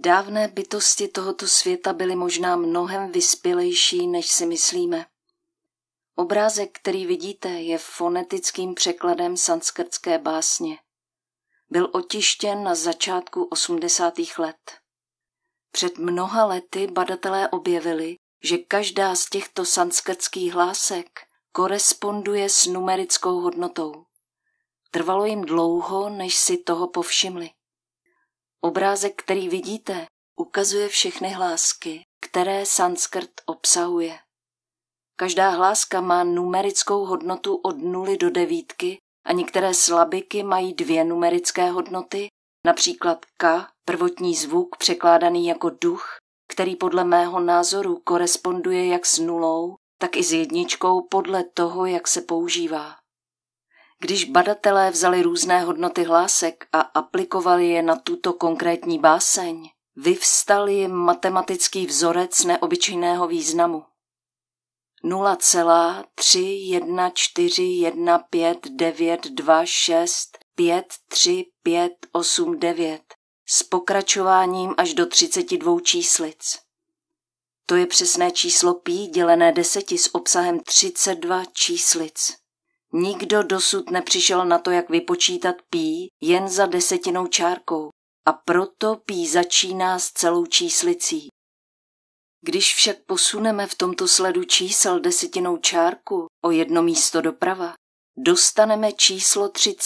Dávné bytosti tohoto světa byly možná mnohem vyspělejší, než si myslíme. Obrázek, který vidíte, je fonetickým překladem sanskrtské básně. Byl otištěn na začátku 80. let. Před mnoha lety badatelé objevili, že každá z těchto sanskrtských hlásek koresponduje s numerickou hodnotou. Trvalo jim dlouho, než si toho povšimli. Obrázek, který vidíte, ukazuje všechny hlásky, které sanskrt obsahuje. Každá hláska má numerickou hodnotu od 0 do 9 a některé slabiky mají dvě numerické hodnoty, například K, prvotní zvuk překládaný jako duch, který podle mého názoru koresponduje jak s nulou, tak i s jedničkou podle toho, jak se používá. Když badatelé vzali různé hodnoty hlásek a aplikovali je na tuto konkrétní báseň, vyvstal jim matematický vzorec neobyčejného významu. 0,3141592653589 s pokračováním až do 32 číslic. To je přesné číslo pí dělené deseti s obsahem 32 číslic. Nikdo dosud nepřišel na to, jak vypočítat pí jen za desetinou čárkou a proto pí začíná s celou číslicí. Když však posuneme v tomto sledu čísel desetinou čárku o jedno místo doprava, dostaneme číslo 3,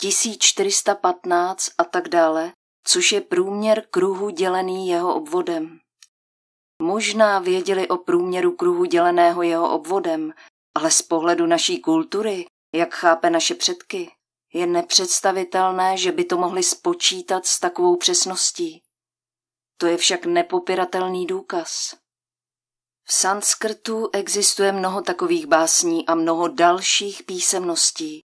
1415 a tak dále, což je průměr kruhu dělený jeho obvodem. Možná věděli o průměru kruhu děleného jeho obvodem, ale z pohledu naší kultury, jak chápe naše předky, je nepředstavitelné, že by to mohli spočítat s takovou přesností. To je však nepopiratelný důkaz. V sanskrtu existuje mnoho takových básní a mnoho dalších písemností.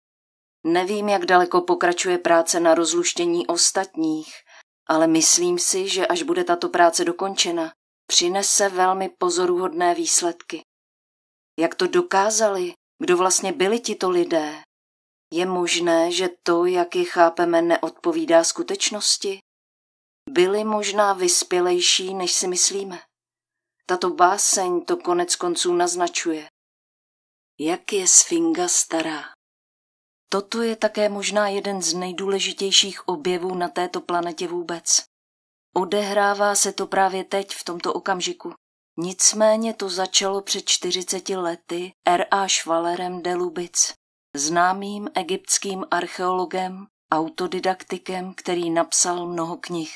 Nevím, jak daleko pokračuje práce na rozluštění ostatních, ale myslím si, že až bude tato práce dokončena, přinese velmi pozoruhodné výsledky. Jak to dokázali? Kdo vlastně byli tito lidé? Je možné, že to, jak je chápeme, neodpovídá skutečnosti? Byli možná vyspělejší, než si myslíme. Tato báseň to konec konců naznačuje. Jak je Sfinga stará? Toto je také možná jeden z nejdůležitějších objevů na této planetě vůbec. Odehrává se to právě teď, v tomto okamžiku. Nicméně to začalo před 40 lety R.A. Schwalerem de Lubic, známým egyptským archeologem, autodidaktikem, který napsal mnoho knih.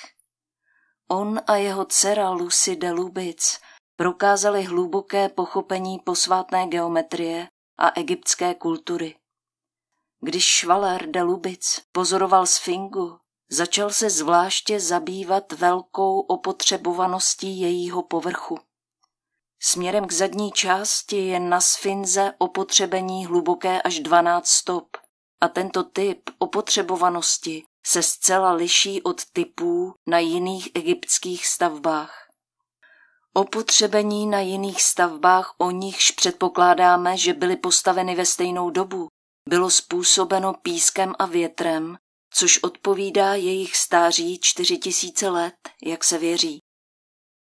On a jeho dcera Lucy de Lubic prokázali hluboké pochopení posvátné geometrie a egyptské kultury. Když Schwaler de Lubic pozoroval Sfingu, začal se zvláště zabývat velkou opotřebovaností jejího povrchu. Směrem k zadní části je na sfinze opotřebení hluboké až 12 stop a tento typ opotřebovanosti se zcela liší od typů na jiných egyptských stavbách. Opotřebení na jiných stavbách, o nichž předpokládáme, že byly postaveny ve stejnou dobu, bylo způsobeno pískem a větrem, což odpovídá jejich stáří 4000 let, jak se věří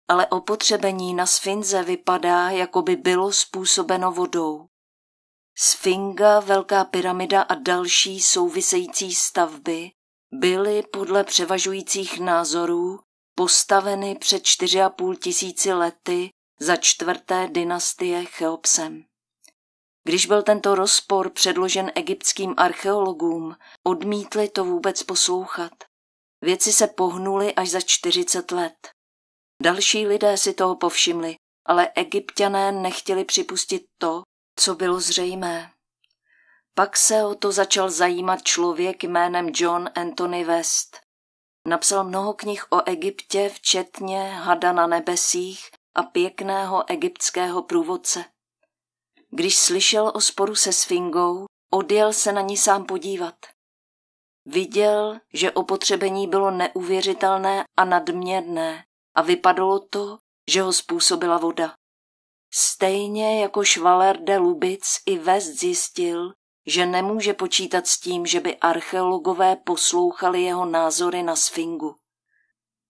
ale opotřebení na sfinze vypadá, jako by bylo způsobeno vodou. Sfinga, Velká pyramida a další související stavby byly podle převažujících názorů postaveny před 4,5 tisíci lety za čtvrté dynastie Cheopsem. Když byl tento rozpor předložen egyptským archeologům, odmítli to vůbec poslouchat. Věci se pohnuly až za 40 let. Další lidé si toho povšimli, ale egyptiané nechtěli připustit to, co bylo zřejmé. Pak se o to začal zajímat člověk jménem John Anthony West. Napsal mnoho knih o Egyptě, včetně Hada na nebesích a pěkného egyptského průvodce. Když slyšel o sporu se Sfingou, odjel se na ní sám podívat. Viděl, že opotřebení bylo neuvěřitelné a nadměrné a vypadalo to, že ho způsobila voda. Stejně jako Švaler de Lubic i Vest zjistil, že nemůže počítat s tím, že by archeologové poslouchali jeho názory na Sfingu.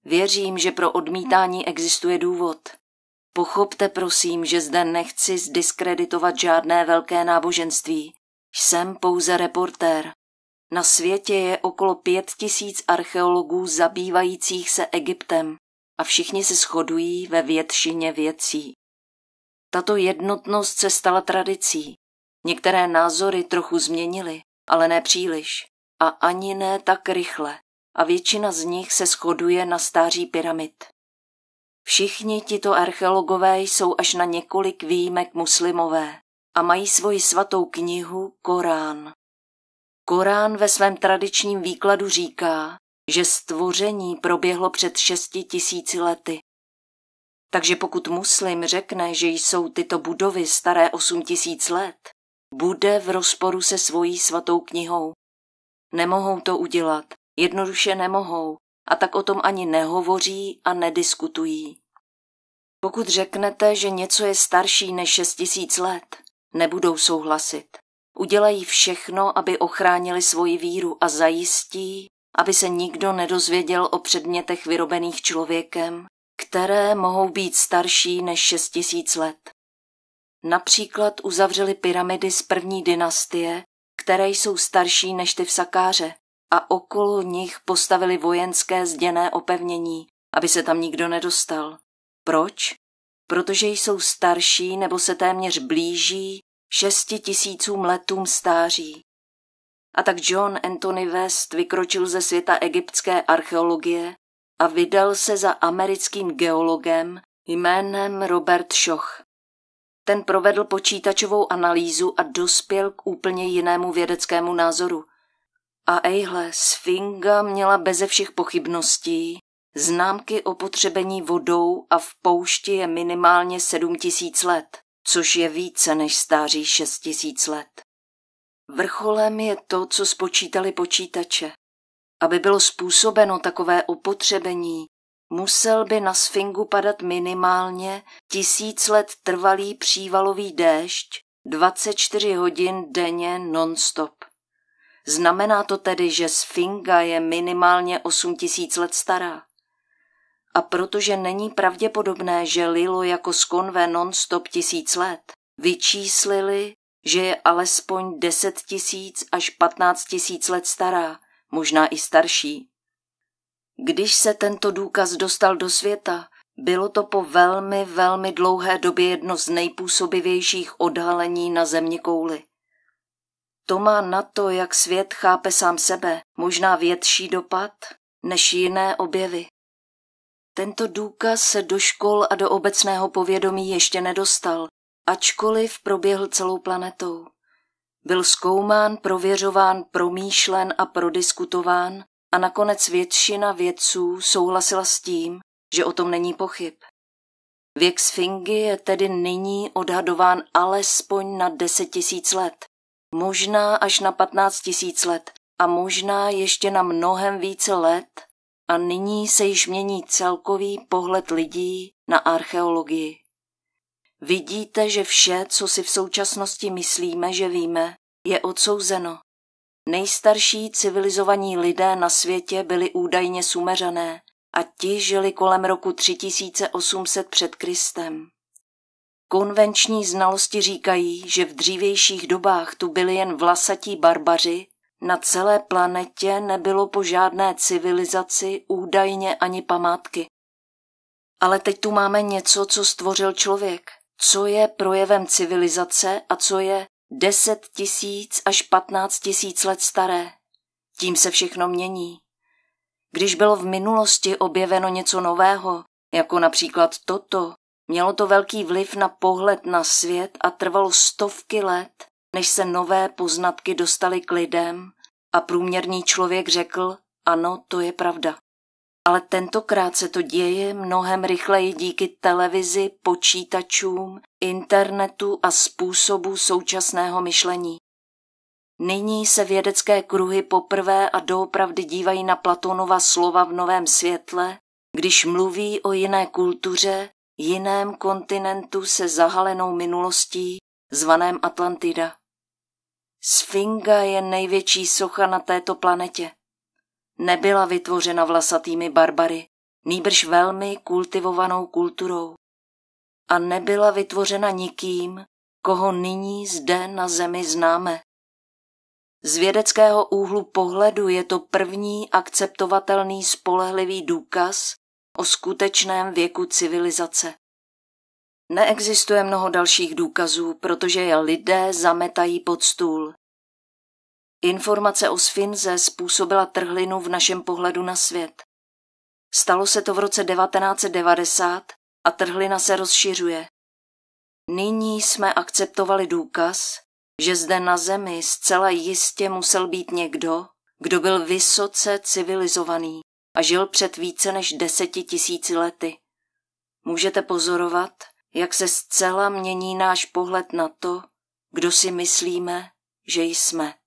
Věřím, že pro odmítání existuje důvod. Pochopte prosím, že zde nechci zdiskreditovat žádné velké náboženství. Jsem pouze reportér. Na světě je okolo pět tisíc archeologů zabývajících se Egyptem a všichni se shodují ve většině věcí. Tato jednotnost se stala tradicí. Některé názory trochu změnily, ale ne příliš. A ani ne tak rychle. A většina z nich se shoduje na stáří pyramid. Všichni tito archeologové jsou až na několik výjimek muslimové a mají svoji svatou knihu Korán. Korán ve svém tradičním výkladu říká, že stvoření proběhlo před šesti tisíci lety. Takže pokud muslim řekne, že jsou tyto budovy staré osm tisíc let, bude v rozporu se svojí svatou knihou. Nemohou to udělat, jednoduše nemohou, a tak o tom ani nehovoří a nediskutují. Pokud řeknete, že něco je starší než šest tisíc let, nebudou souhlasit. Udělají všechno, aby ochránili svoji víru a zajistí, aby se nikdo nedozvěděl o předmětech vyrobených člověkem, které mohou být starší než 6000 let. Například uzavřeli pyramidy z první dynastie, které jsou starší než ty v Sakáře, a okolo nich postavili vojenské zděné opevnění, aby se tam nikdo nedostal. Proč? Protože jsou starší nebo se téměř blíží šesti tisícům letům stáří. A tak John Anthony West vykročil ze světa egyptské archeologie a vydal se za americkým geologem jménem Robert Schoch. Ten provedl počítačovou analýzu a dospěl k úplně jinému vědeckému názoru. A ejhle, Sfinga měla beze všech pochybností. Známky o potřebení vodou a v poušti je minimálně 7000 let, což je více než stáří 6000 let. Vrcholem je to, co spočítali počítače. Aby bylo způsobeno takové opotřebení, musel by na sfingu padat minimálně tisíc let trvalý přívalový déšť 24 hodin denně non-stop. Znamená to tedy, že sfinga je minimálně 8 tisíc let stará. A protože není pravděpodobné, že lilo jako skonve non-stop tisíc let, vyčíslili, že je alespoň 10 tisíc až 15 tisíc let stará, možná i starší. Když se tento důkaz dostal do světa, bylo to po velmi, velmi dlouhé době jedno z nejpůsobivějších odhalení na země kouly. To má na to, jak svět chápe sám sebe, možná větší dopad než jiné objevy. Tento důkaz se do škol a do obecného povědomí ještě nedostal, ačkoliv proběhl celou planetou. Byl zkoumán, prověřován, promýšlen a prodiskutován a nakonec většina vědců souhlasila s tím, že o tom není pochyb. Věk Sfingy je tedy nyní odhadován alespoň na 10 tisíc let, možná až na 15 tisíc let a možná ještě na mnohem více let a nyní se již mění celkový pohled lidí na archeologii. Vidíte, že vše, co si v současnosti myslíme, že víme, je odsouzeno. Nejstarší civilizovaní lidé na světě byli údajně sumeřané a ti žili kolem roku 3800 před Kristem. Konvenční znalosti říkají, že v dřívějších dobách tu byli jen vlasatí barbaři, na celé planetě nebylo po žádné civilizaci údajně ani památky. Ale teď tu máme něco, co stvořil člověk – co je projevem civilizace a co je 10 tisíc až 15 tisíc let staré. Tím se všechno mění. Když bylo v minulosti objeveno něco nového, jako například toto, mělo to velký vliv na pohled na svět a trvalo stovky let, než se nové poznatky dostaly k lidem a průměrný člověk řekl, ano, to je pravda ale tentokrát se to děje mnohem rychleji díky televizi, počítačům, internetu a způsobu současného myšlení. Nyní se vědecké kruhy poprvé a doopravdy dívají na platónova slova v novém světle, když mluví o jiné kultuře, jiném kontinentu se zahalenou minulostí, zvaném Atlantida. Sfinga je největší socha na této planetě nebyla vytvořena vlasatými barbary, nýbrž velmi kultivovanou kulturou. A nebyla vytvořena nikým, koho nyní zde na zemi známe. Z vědeckého úhlu pohledu je to první akceptovatelný spolehlivý důkaz o skutečném věku civilizace. Neexistuje mnoho dalších důkazů, protože je lidé zametají pod stůl. Informace o Sfinze způsobila trhlinu v našem pohledu na svět. Stalo se to v roce 1990 a trhlina se rozšiřuje. Nyní jsme akceptovali důkaz, že zde na Zemi zcela jistě musel být někdo, kdo byl vysoce civilizovaný a žil před více než deseti tisíci lety. Můžete pozorovat, jak se zcela mění náš pohled na to, kdo si myslíme, že jsme.